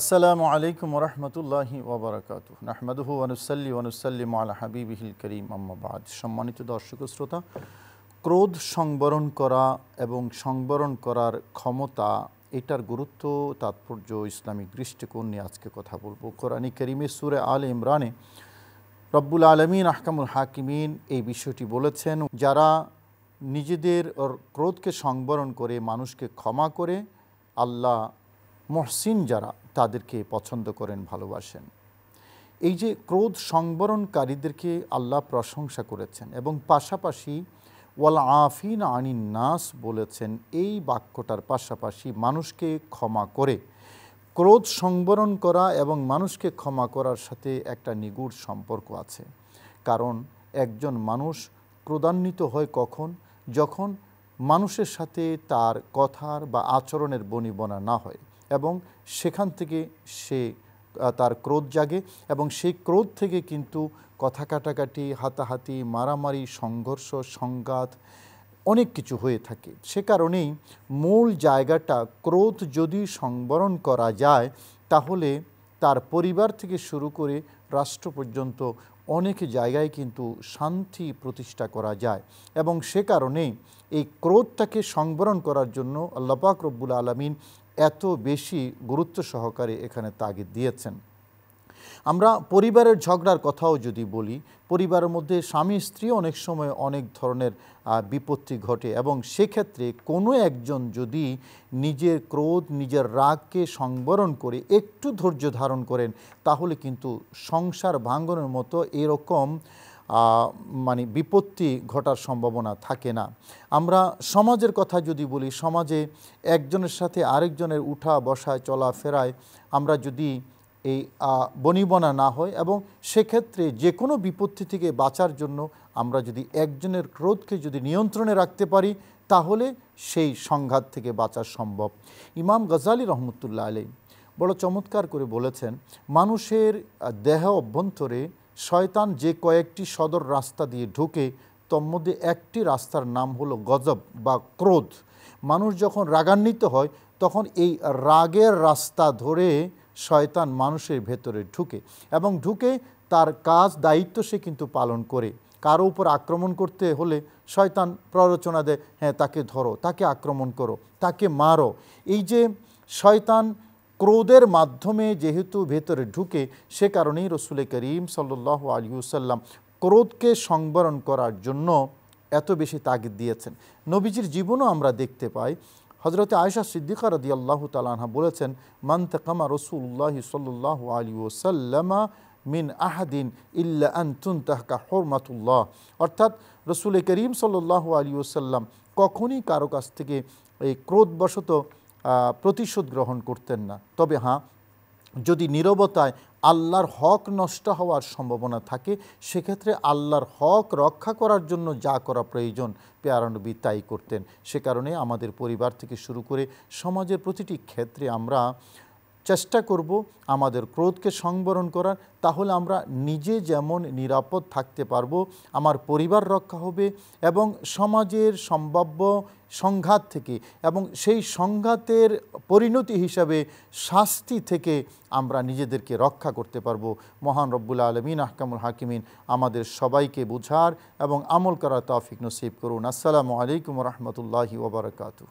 আসসালামু আলাইকুম রহমতুল্লাহি ওবরাকাত নাহমাদুহু আনুসাল্লি ওয়ানুসাল্লিম আল হাবিবিহিল করিম আম্মাবাদ সম্মানিত দর্শক শ্রোতা ক্রোধ সংবরণ করা এবং সংবরণ করার ক্ষমতা এটার গুরুত্ব তাৎপর্য ইসলামিক দৃষ্টিকোণ নিয়ে আজকে কথা বলবো কোরআনী করিমে সুরে আল ইমরানে রব্বুল আলমিন আহকামুল হাকিমিন এই বিষয়টি বলেছেন যারা নিজেদের ক্রোধকে সংবরণ করে মানুষকে ক্ষমা করে আল্লাহ মহসিন যারা তাদেরকে পছন্দ করেন ভালোবাসেন এই যে ক্রোধ সংবরণকারীদেরকে আল্লাহ প্রশংসা করেছেন এবং পাশাপাশি ওয়াল আফিন আনিন নাস বলেছেন এই বাক্যটার পাশাপাশি মানুষকে ক্ষমা করে ক্রোধ সংবরণ করা এবং মানুষকে ক্ষমা করার সাথে একটা নিগুড় সম্পর্ক আছে কারণ একজন মানুষ ক্রোধান্বিত হয় কখন যখন মানুষের সাথে তার কথার বা আচরণের বনিবনা না হয় এবং সেখান থেকে সে তার ক্রোধ জাগে এবং সেই ক্রোধ থেকে কিন্তু কথা কাটাকাটি হাতাহাতি মারামারি সংঘর্ষ সংঘাত অনেক কিছু হয়ে থাকে সে কারণেই মূল জায়গাটা ক্রোধ যদি সংবরণ করা যায় তাহলে তার পরিবার থেকে শুরু করে রাষ্ট্র পর্যন্ত অনেক জায়গায় কিন্তু শান্তি প্রতিষ্ঠা করা যায় এবং সে কারণেই এই ক্রোধটাকে সংবরণ করার জন্য আল্লাপাক রব্বুল আলমিন এত বেশি গুরুত্ব সহকারে এখানে তাগিদ দিয়েছেন আমরা পরিবারের ঝগড়ার কথাও যদি বলি পরিবারের মধ্যে স্বামী স্ত্রী অনেক সময় অনেক ধরনের বিপত্তি ঘটে এবং সেক্ষেত্রে কোনো একজন যদি নিজের ক্রোধ নিজের রাগকে সংবরণ করে একটু ধৈর্য ধারণ করেন তাহলে কিন্তু সংসার ভাঙ্গনের মতো এরকম মানে বিপত্তি ঘটার সম্ভাবনা থাকে না আমরা সমাজের কথা যদি বলি সমাজে একজনের সাথে আরেকজনের উঠা বসায় চলাফেরায় আমরা যদি এই বনিবনা না হয় এবং সেক্ষেত্রে যে কোনো বিপত্তি থেকে বাঁচার জন্য আমরা যদি একজনের ক্রোধকে যদি নিয়ন্ত্রণে রাখতে পারি তাহলে সেই সংঘাত থেকে বাঁচা সম্ভব ইমাম গজালি রহমতুল্লাহ আলী বড় চমৎকার করে বলেছেন মানুষের দেহ অভ্যন্তরে শয়তান যে কয়েকটি সদর রাস্তা দিয়ে ঢুকে মধ্যে একটি রাস্তার নাম হলো গজব বা ক্রোধ মানুষ যখন রাগান্বিত হয় তখন এই রাগের রাস্তা ধরে শয়তান মানুষের ভেতরে ঢুকে এবং ঢুকে তার কাজ দায়িত্ব সে কিন্তু পালন করে কারো উপর আক্রমণ করতে হলে শয়তান প্ররোচনা দেয় হ্যাঁ তাকে ধরো তাকে আক্রমণ করো তাকে মারো এই যে শয়তান ক্রোধের মাধ্যমে যেহেতু ভেতরে ঢুকে সে কারণেই রসুল করিম সাল্লাহ আলিউসাল্লাম ক্রোধকে সংবরণ করার জন্য এত বেশি তাগিদ দিয়েছেন নবীজির জীবনও আমরা দেখতে পাই হজরত আয়সা সিদ্দিকা রদি আল্লাহ তালাহা বলেছেন মান রসুল্লাহ সাল্লাহ আলী ওসাল্লামা মিন আহাদিন ইল্লা আন্তুন তাহকা হরমাতুল্লাহ অর্থাৎ রসুল করিম সাল্লাহ আলী ওসাল্লাম কখনই কারো কাছ থেকে এই ক্রোধবশত প্রতিশোধ গ্রহণ করতেন না তবে হ্যাঁ যদি নিরবতায় আল্লাহর হক নষ্ট হওয়ার সম্ভাবনা থাকে সেক্ষেত্রে আল্লাহর হক রক্ষা করার জন্য যা করা প্রয়োজন পেয়ারানবী তাই করতেন সে কারণে আমাদের পরিবার থেকে শুরু করে সমাজের প্রতিটি ক্ষেত্রে আমরা চেষ্টা করব আমাদের ক্রোধকে সংবরণ করার তাহলে আমরা নিজে যেমন নিরাপদ থাকতে পারব আমার পরিবার রক্ষা হবে এবং সমাজের সম্ভাব্য সংঘাত থেকে এবং সেই সংঘাতের পরিণতি হিসাবে শাস্তি থেকে আমরা নিজেদেরকে রক্ষা করতে পারব মহান রব্বুল আলমিন আহকামুল হাকিমিন আমাদের সবাইকে বুঝার এবং আমল করার তাফিক নসিব করুন আসসালামু আলাইকুম রহমতুল্লাহি ওবরাকাতু